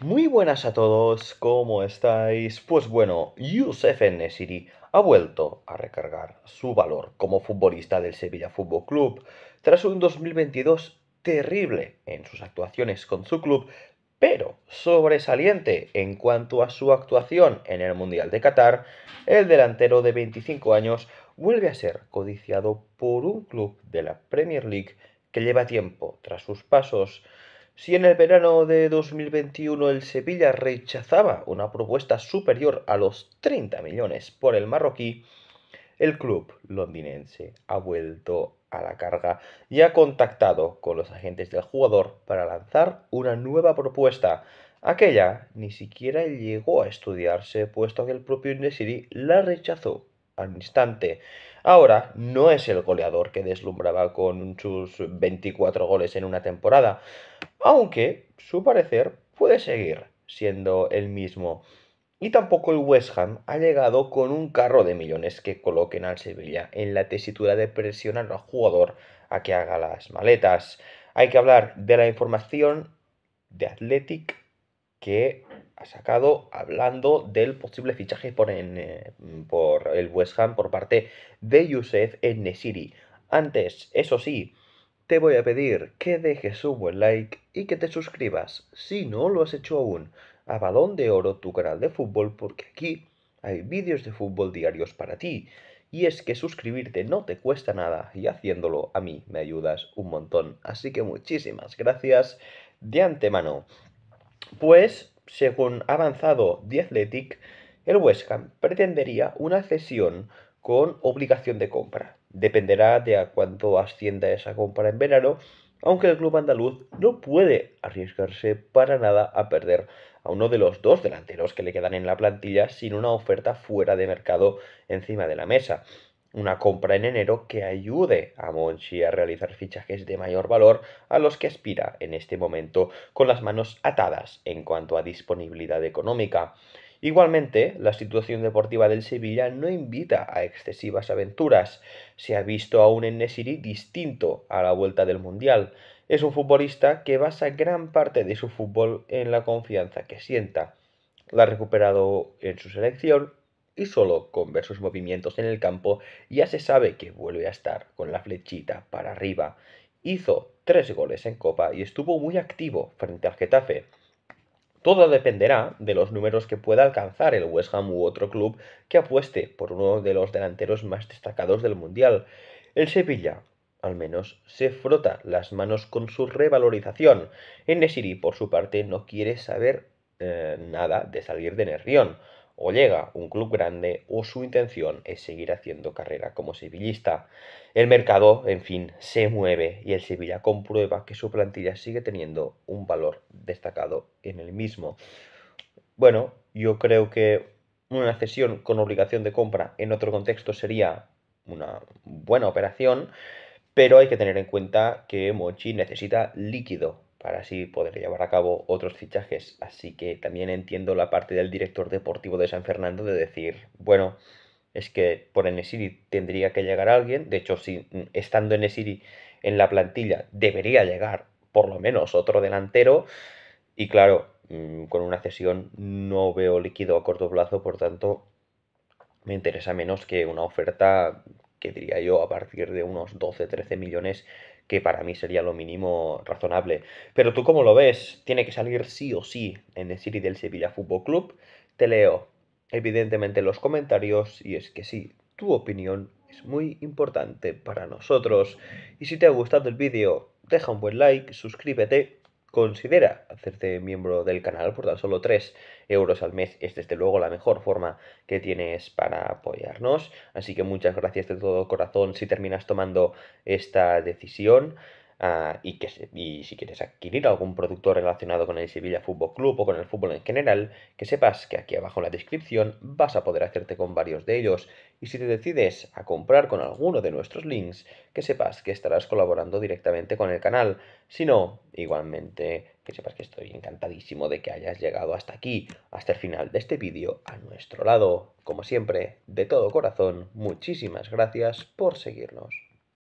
Muy buenas a todos, ¿cómo estáis? Pues bueno, Youssef Nesiri ha vuelto a recargar su valor como futbolista del Sevilla Fútbol Club tras un 2022 terrible en sus actuaciones con su club, pero sobresaliente en cuanto a su actuación en el Mundial de Qatar, el delantero de 25 años vuelve a ser codiciado por un club de la Premier League que lleva tiempo tras sus pasos si en el verano de 2021 el Sevilla rechazaba una propuesta superior a los 30 millones por el marroquí, el club londinense ha vuelto a la carga y ha contactado con los agentes del jugador para lanzar una nueva propuesta. Aquella ni siquiera llegó a estudiarse, puesto que el propio Inesiri la rechazó al instante. Ahora no es el goleador que deslumbraba con sus 24 goles en una temporada, aunque su parecer puede seguir siendo el mismo. Y tampoco el West Ham ha llegado con un carro de millones que coloquen al Sevilla en la tesitura de presionar al jugador a que haga las maletas. Hay que hablar de la información de Athletic que ha sacado hablando del posible fichaje por, eh, el West Ham por parte de Youssef en Nesiri. Antes, eso sí, te voy a pedir que dejes un buen like y que te suscribas si no lo has hecho aún a Balón de Oro, tu canal de fútbol, porque aquí hay vídeos de fútbol diarios para ti. Y es que suscribirte no te cuesta nada y haciéndolo a mí me ayudas un montón. Así que muchísimas gracias de antemano. Pues, según avanzado The Athletic, el West pretendería una cesión con obligación de compra. Dependerá de a cuánto ascienda esa compra en verano, aunque el club andaluz no puede arriesgarse para nada a perder a uno de los dos delanteros que le quedan en la plantilla sin una oferta fuera de mercado encima de la mesa. Una compra en enero que ayude a Monchi a realizar fichajes de mayor valor a los que aspira en este momento con las manos atadas en cuanto a disponibilidad económica. Igualmente, la situación deportiva del Sevilla no invita a excesivas aventuras. Se ha visto a un Enesiri distinto a la vuelta del Mundial. Es un futbolista que basa gran parte de su fútbol en la confianza que sienta. La ha recuperado en su selección y solo con ver sus movimientos en el campo ya se sabe que vuelve a estar con la flechita para arriba. Hizo tres goles en Copa y estuvo muy activo frente al Getafe. Todo dependerá de los números que pueda alcanzar el West Ham u otro club que apueste por uno de los delanteros más destacados del Mundial. El Sevilla, al menos, se frota las manos con su revalorización. Enesiri, por su parte, no quiere saber eh, nada de salir de nervión o llega un club grande o su intención es seguir haciendo carrera como sevillista. El mercado, en fin, se mueve y el Sevilla comprueba que su plantilla sigue teniendo un valor destacado en el mismo. Bueno, yo creo que una cesión con obligación de compra en otro contexto sería una buena operación, pero hay que tener en cuenta que Mochi necesita líquido para así poder llevar a cabo otros fichajes. Así que también entiendo la parte del director deportivo de San Fernando de decir, bueno, es que por Enesiri tendría que llegar alguien, de hecho, si estando Enesiri en la plantilla, debería llegar por lo menos otro delantero, y claro, mm, con una cesión no veo líquido a corto plazo, por tanto, me interesa menos que una oferta que diría yo a partir de unos 12-13 millones que para mí sería lo mínimo razonable. Pero tú cómo lo ves, tiene que salir sí o sí en el City del Sevilla Fútbol Club. Te leo evidentemente los comentarios y es que sí, tu opinión es muy importante para nosotros. Y si te ha gustado el vídeo, deja un buen like, suscríbete Considera hacerte miembro del canal por tan solo 3 euros al mes. Es desde luego la mejor forma que tienes para apoyarnos. Así que muchas gracias de todo corazón si terminas tomando esta decisión. Ah, y, que y si quieres adquirir algún producto relacionado con el Sevilla Fútbol Club o con el fútbol en general, que sepas que aquí abajo en la descripción vas a poder hacerte con varios de ellos. Y si te decides a comprar con alguno de nuestros links, que sepas que estarás colaborando directamente con el canal. Si no, igualmente que sepas que estoy encantadísimo de que hayas llegado hasta aquí, hasta el final de este vídeo, a nuestro lado. Como siempre, de todo corazón, muchísimas gracias por seguirnos.